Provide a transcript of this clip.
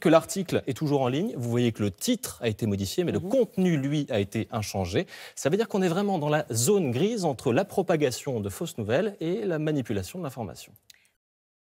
que l'article est toujours en ligne, vous voyez que le titre a été modifié, mais le mhm. contenu, lui, a été inchangé. Ça veut dire qu'on est vraiment dans la zone grise entre la propagation de fausses nouvelles et la manipulation de l'information.